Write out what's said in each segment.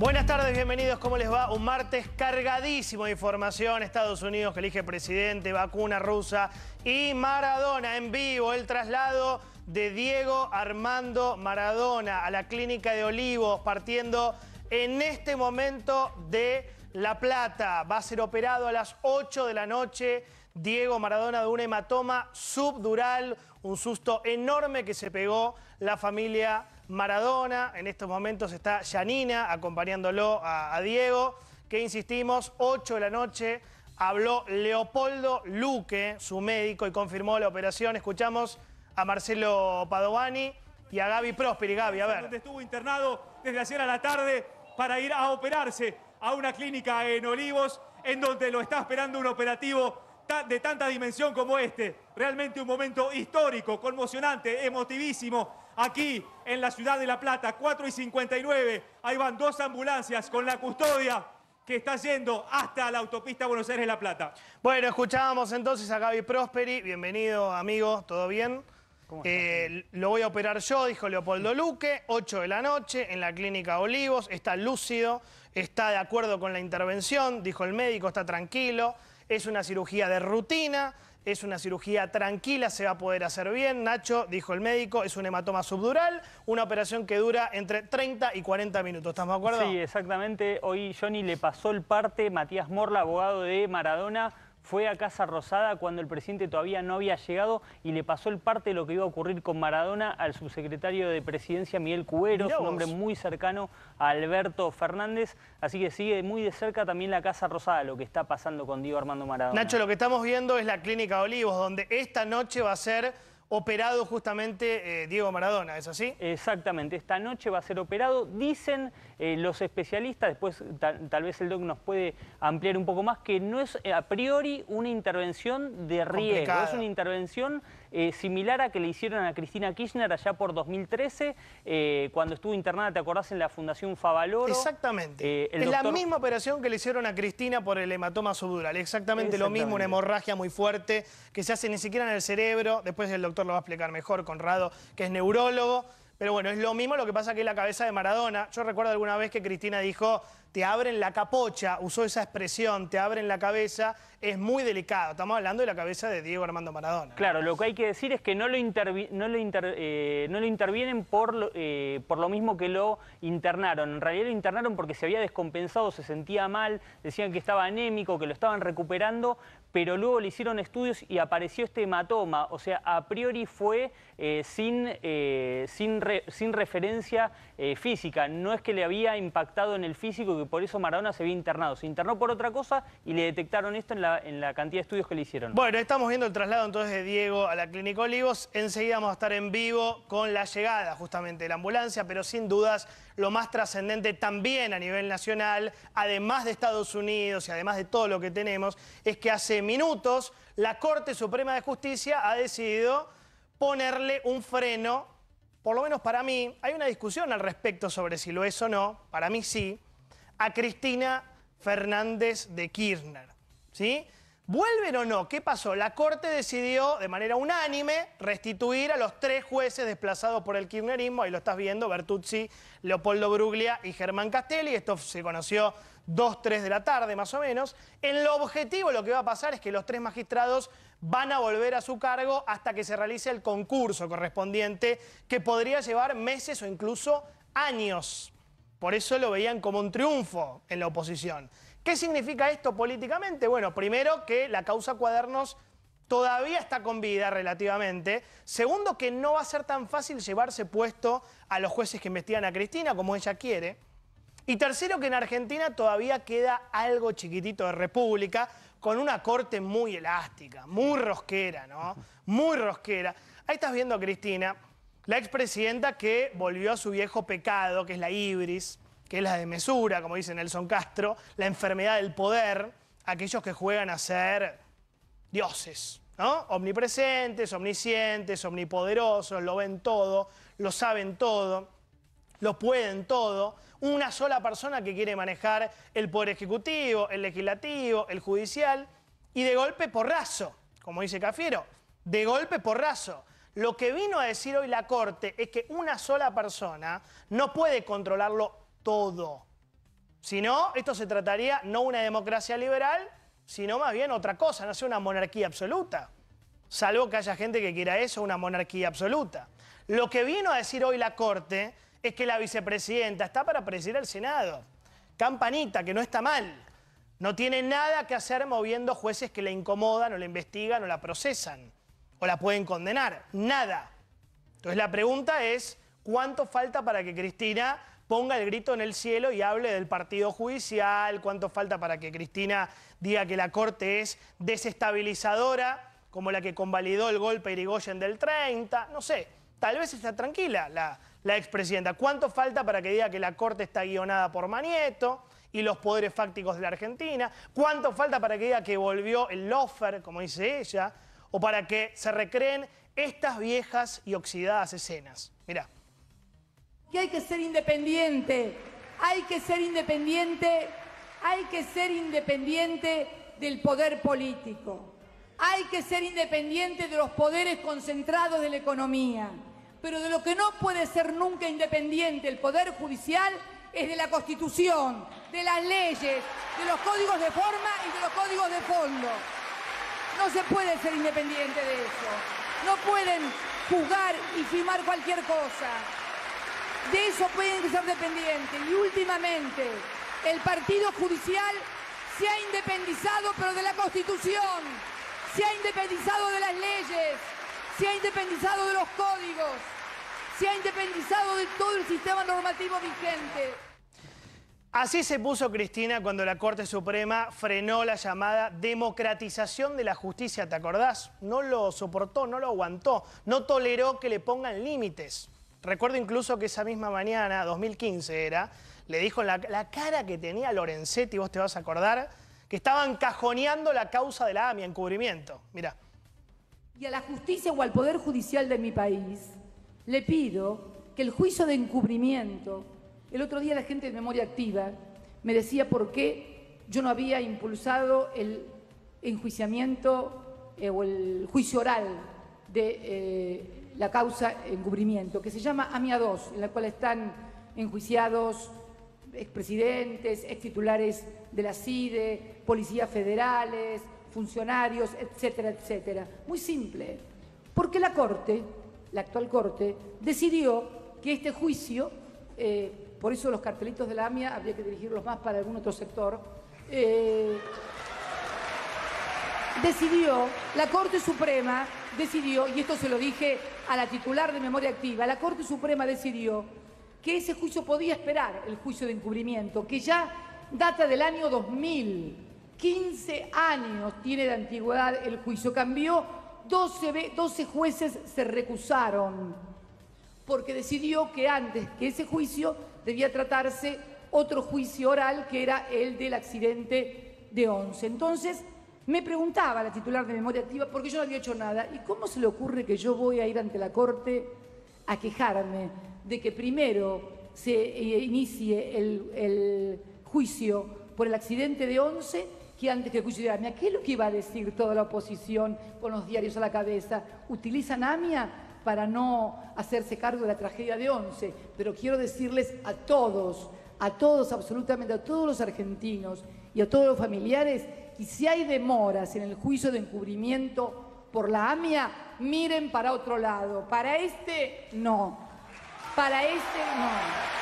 Buenas tardes, bienvenidos. ¿Cómo les va? Un martes cargadísimo de información. Estados Unidos que elige presidente, vacuna rusa y Maradona en vivo. El traslado de Diego Armando Maradona a la clínica de Olivos, partiendo en este momento de La Plata. Va a ser operado a las 8 de la noche. Diego Maradona de un hematoma subdural, un susto enorme que se pegó la familia Maradona. En estos momentos está Yanina acompañándolo a, Diego, que insistimos, 8 de la noche habló Leopoldo Luque, su médico, y confirmó la operación. Escuchamos a Marcelo Padovani y a Gaby Prosperi. Gaby, a ver. estuvo internado desde ayer a la tarde para ir a operarse a una clínica en Olivos, en donde lo está esperando un operativo de tanta dimensión como este. Realmente un momento histórico, conmocionante, emotivísimo aquí en la ciudad de La Plata, 4 y 59. Ahí van dos ambulancias con la custodia que está yendo hasta la autopista Buenos Aires-La Plata. Bueno, escuchábamos entonces a Gaby Prosperi. Bienvenido, amigo. ¿Todo bien? ¿Cómo eh, lo voy a operar yo, dijo Leopoldo Luque, 8 de la noche, en la clínica Olivos. Está lúcido, está de acuerdo con la intervención, dijo el médico, está tranquilo. Es una cirugía de rutina es una cirugía tranquila, se va a poder hacer bien. Nacho, dijo el médico, es un hematoma subdural, una operación que dura entre 30 y 40 minutos. ¿Estás de acuerdo? Sí, exactamente. Hoy Johnny le pasó el parte, Matías Morla, abogado de Maradona fue a Casa Rosada cuando el presidente todavía no había llegado y le pasó el parte de lo que iba a ocurrir con Maradona al subsecretario de Presidencia Miguel cuero un hombre muy cercano a Alberto Fernández. Así que sigue muy de cerca también la Casa Rosada lo que está pasando con Diego Armando Maradona. Nacho, lo que estamos viendo es la Clínica Olivos, donde esta noche va a ser operado justamente eh, Diego Maradona, ¿es así? Exactamente, esta noche va a ser operado, dicen eh, los especialistas, después tal vez el doc nos puede ampliar un poco más, que no es eh, a priori una intervención de riesgo, es una intervención eh, similar a que le hicieron a Cristina Kirchner allá por 2013, eh, cuando estuvo internada, ¿te acordás? En la Fundación Favaloro. Exactamente. Eh, es la misma operación que le hicieron a Cristina por el hematoma subdural. Exactamente, Exactamente, lo mismo, una hemorragia muy fuerte que se hace ni siquiera en el cerebro. Después el doctor lo va a explicar mejor, Conrado, que es neurólogo. Pero bueno, es lo mismo lo que pasa que es la cabeza de Maradona. Yo recuerdo alguna vez que Cristina dijo, te abren la capocha, usó esa expresión, te abren la cabeza, es muy delicado. Estamos hablando de la cabeza de Diego Armando Maradona. Claro, lo que hay que decir es que no lo, eh, intervienen por eh, por lo mismo que lo internaron. En realidad lo internaron porque se había descompensado, se sentía mal, decían que estaba anémico, que lo estaban recuperando, pero luego le hicieron estudios y apareció este hematoma, o sea, a priori fue eh, sin, eh, sin, referencia eh, física, no es que le había impactado en el físico y que por eso Maradona se había internado, se internó por otra cosa y le detectaron esto en la, en la cantidad de estudios que le hicieron. Bueno, estamos viendo el traslado entonces de Diego a la Clínica Olivos, enseguida vamos a estar en vivo con la llegada justamente de la ambulancia, pero sin dudas lo más trascendente también a nivel nacional, además de Estados Unidos y además de todo lo que tenemos, es que hace minutos, la Corte Suprema de Justicia ha decidido ponerle un freno, por lo menos para mí, hay una discusión al respecto sobre si lo es o no, para mí sí, a Cristina Fernández de Kirchner. ¿Sí? ¿Vuelven o no? ¿Qué pasó? La Corte decidió de manera unánime restituir a los tres jueces desplazados por el kirchnerismo, ahí lo estás viendo, Bertuzzi, Leopoldo Bruglia y Germán Castelli. Esto se conoció 2, tres de la tarde más o menos. En lo objetivo lo que va a pasar es que los tres magistrados van a volver a su cargo hasta que se realice el concurso correspondiente, que podría llevar meses o incluso años. Por eso lo veían como un triunfo en la oposición. ¿Qué significa esto políticamente? Bueno, primero que la causa Cuadernos todavía está con vida relativamente. Segundo, que no va a ser tan fácil llevarse puesto a los jueces que investigan a Cristina como ella quiere. Y tercero, que en Argentina todavía queda algo chiquitito de república, con una corte muy elástica, muy rosquera, ¿no? Muy rosquera. Ahí estás viendo a Cristina, la expresidenta que volvió a su viejo pecado, que es la ibris, que es la desmesura, como dice Nelson Castro, la enfermedad del poder, aquellos que juegan a ser dioses, ¿no? Omnipresentes, omniscientes, omnipoderosos, lo ven todo, lo saben todo lo pueden todo, una sola persona que quiere manejar el poder ejecutivo, el legislativo, el judicial, y de golpe porrazo, como dice Cafiero, de golpe porrazo. Lo que vino a decir hoy la Corte es que una sola persona no puede controlarlo todo. Si no, esto se trataría no una democracia liberal, sino más bien otra cosa, no sea una monarquía absoluta. Salvo que haya gente que quiera eso, una monarquía absoluta. Lo que vino a decir hoy la Corte es que la vicepresidenta está para presidir el Senado. Campanita, que no está mal. No tiene nada que hacer moviendo jueces que la incomodan o la investigan o la procesan o la pueden condenar. Nada. Entonces la pregunta es, ¿cuánto falta para que Cristina ponga el grito en el cielo y hable del partido judicial? ¿Cuánto falta para que Cristina diga que la Corte es desestabilizadora, como la que convalidó el golpe Irigoyen del 30? No sé tal vez está tranquila la, expresidenta. ¿Cuánto falta para que diga que la Corte está guionada por Manieto y los poderes fácticos de la Argentina? ¿Cuánto falta para que diga que volvió el lofer, como dice ella? ¿O para que se recreen estas viejas y oxidadas escenas? Mirá. Que hay que ser independiente, hay que ser independiente, hay que ser independiente del poder político, hay que ser independiente de los poderes concentrados de la economía. Pero de lo que no puede ser nunca independiente el Poder Judicial es de la Constitución, de las leyes, de los códigos de forma y de los códigos de fondo. No se puede ser independiente de eso. No pueden juzgar y firmar cualquier cosa. De eso pueden ser dependientes. Y últimamente, el Partido Judicial se ha independizado, pero de la Constitución. Se ha independizado de las leyes se ha independizado de los códigos, se ha independizado de todo el sistema normativo vigente. Así se puso Cristina cuando la Corte Suprema frenó la llamada democratización de la justicia, ¿te acordás? No lo soportó, no lo aguantó, no toleró que le pongan límites. Recuerdo incluso que esa misma mañana, 2015 era, le dijo la, cara que tenía Lorenzetti, vos te vas a acordar, que estaban cajoneando la causa de la AMIA, encubrimiento. Mira y a la justicia o al Poder Judicial de mi país, le pido que el juicio de encubrimiento, el otro día la gente de memoria activa me decía por qué yo no había impulsado el enjuiciamiento eh, o el juicio oral de eh, la causa encubrimiento, que se llama AMIA 2, en la cual están enjuiciados expresidentes, ex titulares de la CIDE, policías federales, funcionarios, etcétera, etcétera. Muy simple, porque la Corte, la actual Corte, decidió que este juicio, eh, por eso los cartelitos de la AMIA habría que dirigirlos más para algún otro sector, eh, decidió, la Corte Suprema decidió, y esto se lo dije a la titular de Memoria Activa, la Corte Suprema decidió que ese juicio podía esperar, el juicio de encubrimiento, que ya data del año 2000 15 años tiene de antigüedad el juicio. Cambió, 12, 12 jueces se recusaron porque decidió que antes que ese juicio debía tratarse otro juicio oral que era el del accidente de 11. Entonces, me preguntaba la titular de Memoria Activa, porque yo no había hecho nada, ¿y cómo se le ocurre que yo voy a ir ante la Corte a quejarme de que primero se eh, inicie el, el juicio por el accidente de 11 que antes que juicio de AMIA, ¿qué es lo que iba a decir toda la oposición con los diarios a la cabeza? Utilizan AMIA para no hacerse cargo de la tragedia de Once, pero quiero decirles a todos, a todos, absolutamente a todos los argentinos y a todos los familiares, que si hay demoras en el juicio de encubrimiento por la AMIA, miren para otro lado. Para este, no. Para este, no.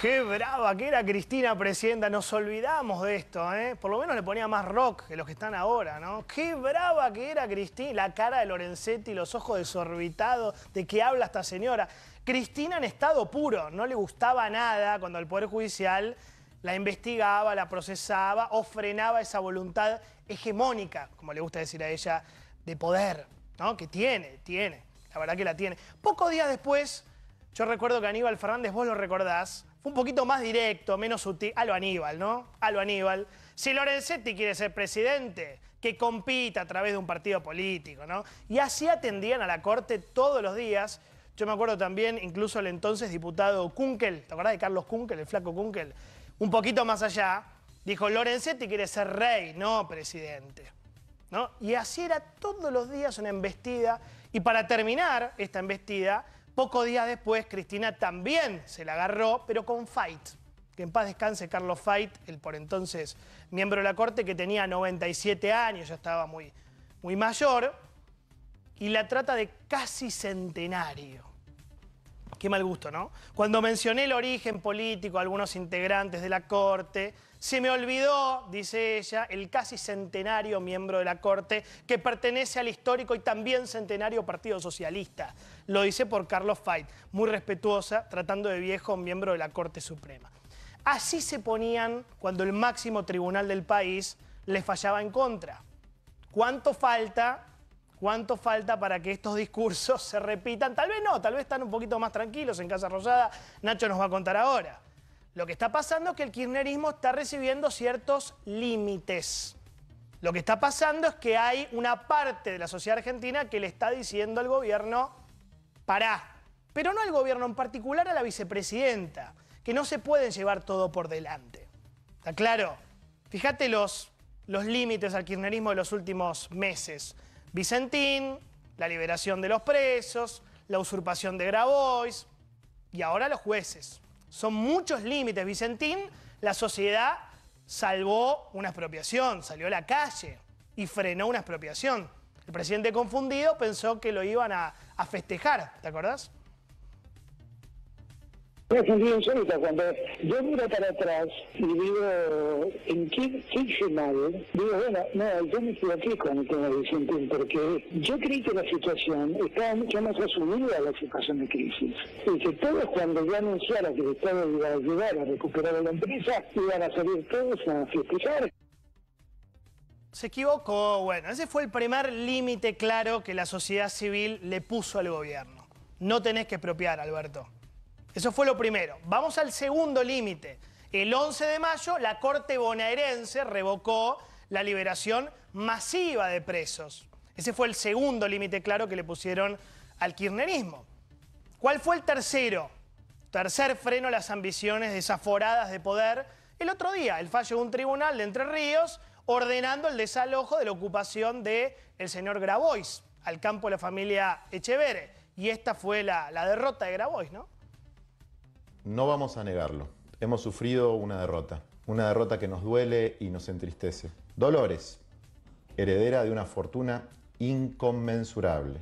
Qué brava que era Cristina Presidenta, nos olvidamos de esto, ¿eh? Por lo menos le ponía más rock que los que están ahora, ¿no? Qué brava que era Cristina, la cara de Lorenzetti, los ojos desorbitados, de qué habla esta señora. Cristina en estado puro, no le gustaba nada cuando el Poder Judicial la investigaba, la procesaba o frenaba esa voluntad hegemónica, como le gusta decir a ella, de poder, ¿no? Que tiene, tiene, la verdad que la tiene. Pocos días después, yo recuerdo que Aníbal Fernández, vos lo recordás, fue un poquito más directo, menos sutil. A lo Aníbal, ¿no? A lo Aníbal. Si Lorenzetti quiere ser presidente, que compita a través de un partido político, ¿no? Y así atendían a la corte todos los días. Yo me acuerdo también, incluso el entonces diputado Kunkel, ¿te acordás de Carlos Kunkel, el flaco Kunkel? Un poquito más allá, dijo, Lorenzetti quiere ser rey, no presidente. ¿No? Y así era todos los días una embestida. Y para terminar esta embestida, Pocos días después, Cristina también se la agarró, pero con Fight. Que en paz descanse Carlos Fight, el por entonces miembro de la corte, que tenía 97 años, ya estaba muy, muy mayor, y la trata de casi centenario. Qué mal gusto, ¿no? Cuando mencioné el origen político, algunos integrantes de la Corte, se me olvidó, dice ella, el casi centenario miembro de la Corte que pertenece al histórico y también centenario Partido Socialista. Lo dice por Carlos Fait, muy respetuosa, tratando de viejo miembro de la Corte Suprema. Así se ponían cuando el máximo tribunal del país les fallaba en contra. ¿Cuánto falta ¿Cuánto falta para que estos discursos se repitan? Tal vez no, tal vez están un poquito más tranquilos en Casa Rosada. Nacho nos va a contar ahora. Lo que está pasando es que el kirchnerismo está recibiendo ciertos límites. Lo que está pasando es que hay una parte de la sociedad argentina que le está diciendo al gobierno, pará, pero no al gobierno en particular, a la vicepresidenta, que no se pueden llevar todo por delante. ¿Está claro? Fíjate los, los límites al kirchnerismo de los últimos meses. Vicentín, la liberación de los presos, la usurpación de Grabois y ahora los jueces. Son muchos límites. Vicentín, la sociedad salvó una expropiación, salió a la calle y frenó una expropiación. El presidente confundido pensó que lo iban a, festejar, ¿te acuerdas? Una sensación insólita cuando yo miro para atrás y digo, ¿en qué, qué hice Digo, bueno, no, yo me equivoqué con el tema de porque yo creí que la situación estaba mucho más asumida a la situación de crisis. Y que todos cuando yo anunciara que el Estado iba a ayudar a recuperar a la empresa, iban a salir todos a festejar. Se equivocó, bueno, ese fue el primer límite claro que la sociedad civil le puso al gobierno. No tenés que expropiar, Alberto. Eso fue lo primero. Vamos al segundo límite. El 11 de mayo, la Corte bonaerense revocó la liberación masiva de presos. Ese fue el segundo límite claro que le pusieron al kirchnerismo. ¿Cuál fue el tercero? Tercer freno a las ambiciones desaforadas de poder. El otro día, el fallo de un tribunal de Entre Ríos ordenando el desalojo de la ocupación del el señor Grabois al campo de la familia Echevere. Y esta fue la, la derrota de Grabois, ¿no? No vamos a negarlo. Hemos sufrido una derrota. Una derrota que nos duele y nos entristece. Dolores, heredera de una fortuna inconmensurable.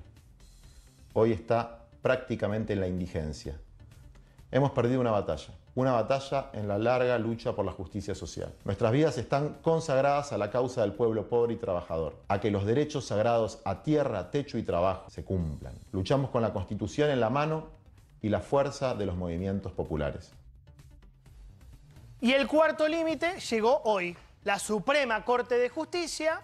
Hoy está prácticamente en la indigencia. Hemos perdido una batalla, una batalla en la larga lucha por la justicia social. Nuestras vidas están consagradas a la causa del pueblo pobre y trabajador, a que los derechos sagrados a tierra, techo y trabajo se cumplan. Luchamos con la constitución en la mano y la fuerza de los movimientos populares. Y el cuarto límite llegó hoy. La Suprema Corte de Justicia,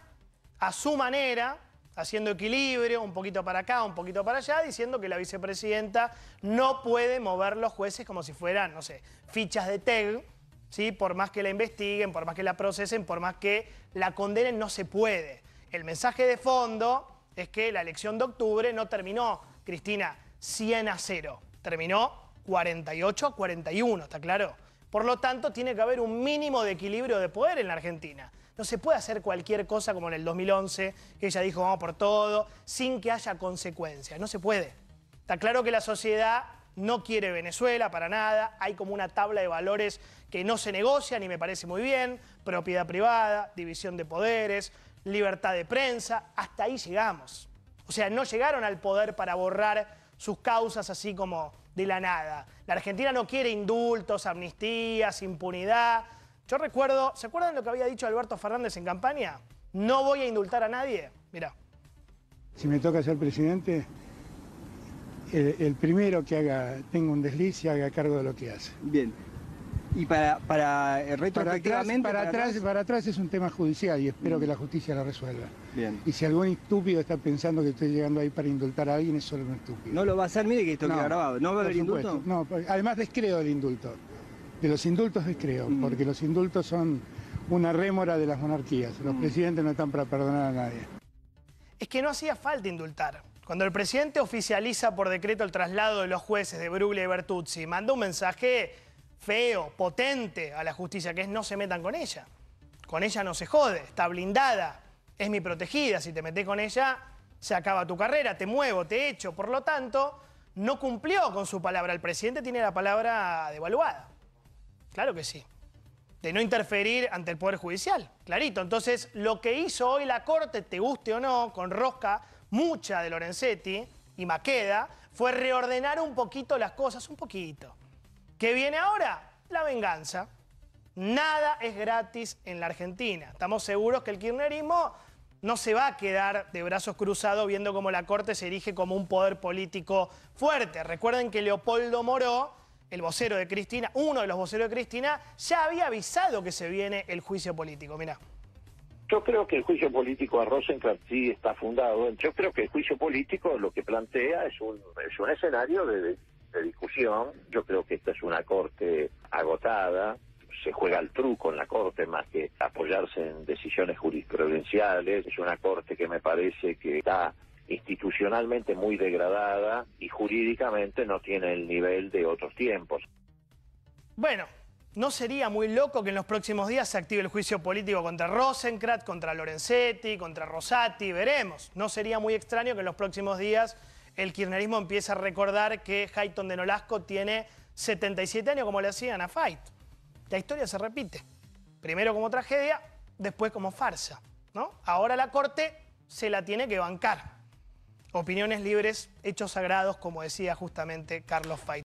a su manera, haciendo equilibrio, un poquito para acá, un poquito para allá, diciendo que la vicepresidenta no puede mover los jueces como si fueran, no sé, fichas de TEG, ¿sí? por más que la investiguen, por más que la procesen, por más que la condenen, no se puede. El mensaje de fondo es que la elección de octubre no terminó, Cristina, 100 a 0 terminó 48 a 41, ¿está claro? Por lo tanto, tiene que haber un mínimo de equilibrio de poder en la Argentina. No se puede hacer cualquier cosa como en el 2011, que ella dijo vamos por todo, sin que haya consecuencias. No se puede. Está claro que la sociedad no quiere Venezuela para nada. Hay como una tabla de valores que no se negocia ni me parece muy bien. Propiedad privada, división de poderes, libertad de prensa. Hasta ahí llegamos. O sea, no llegaron al poder para borrar sus causas así como de la nada. La Argentina no quiere indultos, amnistías, impunidad. Yo recuerdo, ¿se acuerdan lo que había dicho Alberto Fernández en campaña? No voy a indultar a nadie. mira Si me toca ser presidente, el, primero que haga, tenga un desliz y haga cargo de lo que hace. Bien, y para, para eh, retrospectivamente... Para atrás, para, atrás, es un tema judicial y espero mm. que la justicia la resuelva. Bien. Y si algún estúpido está pensando que estoy llegando ahí para indultar a alguien, es solo un estúpido. No lo va a hacer, mire que esto queda grabado. ¿No va a haber indulto? No, además descreo el indulto. De los indultos descreo, mm. porque los indultos son una rémora de las monarquías. Los mm. presidentes no están para perdonar a nadie. Es que no hacía falta indultar. Cuando el presidente oficializa por decreto el traslado de los jueces de Bruglia y Bertuzzi, mandó un mensaje feo, potente a la justicia, que es no se metan con ella. Con ella no se jode, está blindada, es mi protegida. Si te metes con ella, se acaba tu carrera, te muevo, te echo. Por lo tanto, no cumplió con su palabra. El presidente tiene la palabra devaluada. Claro que sí. De no interferir ante el Poder Judicial. Clarito. Entonces, lo que hizo hoy la Corte, te guste o no, con rosca mucha de Lorenzetti y Maqueda, fue reordenar un poquito las cosas, un poquito ¿Qué viene ahora? La venganza. Nada es gratis en la Argentina. Estamos seguros que el kirchnerismo no se va a quedar de brazos cruzados viendo cómo la Corte se erige como un poder político fuerte. Recuerden que Leopoldo Moró, el vocero de Cristina, uno de los voceros de Cristina, ya había avisado que se viene el juicio político. Mirá. Yo creo que el juicio político a Rosenkrantz sí está fundado. Yo creo que el juicio político lo que plantea es un escenario de, de discusión. Yo creo que esta es una corte agotada, se juega el truco en la Corte más que apoyarse en decisiones jurisprudenciales. Es una Corte que me parece que está institucionalmente muy degradada y jurídicamente no tiene el nivel de otros tiempos. Bueno, no sería muy loco que en los próximos días se active el juicio político contra Rosencrat, contra Lorenzetti, contra Rosati, veremos. No sería muy extraño que en los próximos días el kirchnerismo empieza a recordar que Hayton de Nolasco tiene 77 años, como le hacían a Fight. La historia se repite. Primero como tragedia, después como farsa. ¿no? Ahora la corte se la tiene que bancar. Opiniones libres, hechos sagrados, como decía justamente Carlos Fight.